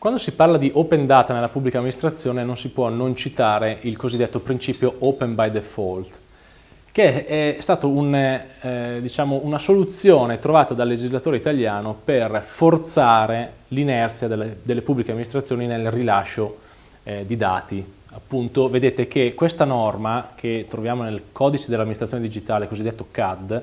Quando si parla di open data nella pubblica amministrazione non si può non citare il cosiddetto principio open by default, che è stata un, eh, diciamo una soluzione trovata dal legislatore italiano per forzare l'inerzia delle, delle, pubbliche amministrazioni nel rilascio eh, di dati. Appunto, vedete che questa norma che troviamo nel codice dell'amministrazione digitale, cosiddetto CAD,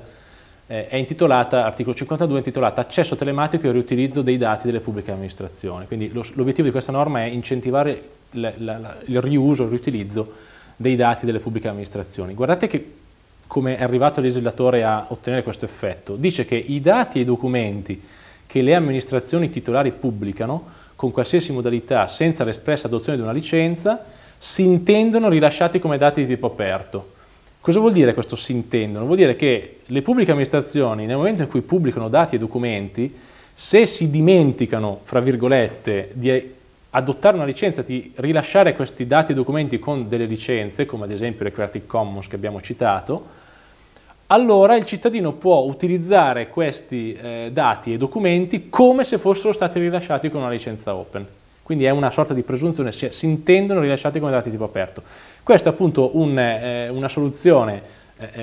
eh, è intitolata, articolo 52, è intitolata accesso telematico e riutilizzo dei dati delle pubbliche amministrazioni. Quindi l'obiettivo di questa norma è incentivare la, la, la, il riuso, il riutilizzo dei dati delle pubbliche amministrazioni. Guardate che, come è arrivato il legislatore a ottenere questo effetto. Dice che i dati e i documenti che le amministrazioni titolari pubblicano con qualsiasi modalità senza l'espressa adozione di una licenza si intendono rilasciati come dati di tipo aperto Cosa vuol dire questo si intendono? Vuol dire che le pubbliche amministrazioni, nel momento in cui pubblicano dati e documenti, se si dimenticano, fra virgolette, di adottare una licenza, di rilasciare questi dati e documenti con delle licenze, come ad esempio le Creative Commons che abbiamo citato, allora il cittadino può utilizzare questi eh, dati e documenti come se fossero stati rilasciati con una licenza open. Quindi è una sorta di presunzione, si, si intendono rilasciati come dati tipo aperto. Questa è appunto un, eh, una soluzione eh, eh,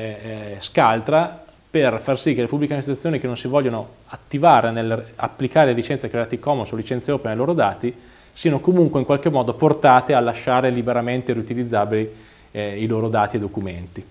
eh, scaltra per far sì che le pubbliche amministrazioni che non si vogliono attivare nell'applicare licenze Creative Commons o licenze open ai loro dati siano comunque in qualche modo portate a lasciare liberamente riutilizzabili eh, i loro dati e documenti.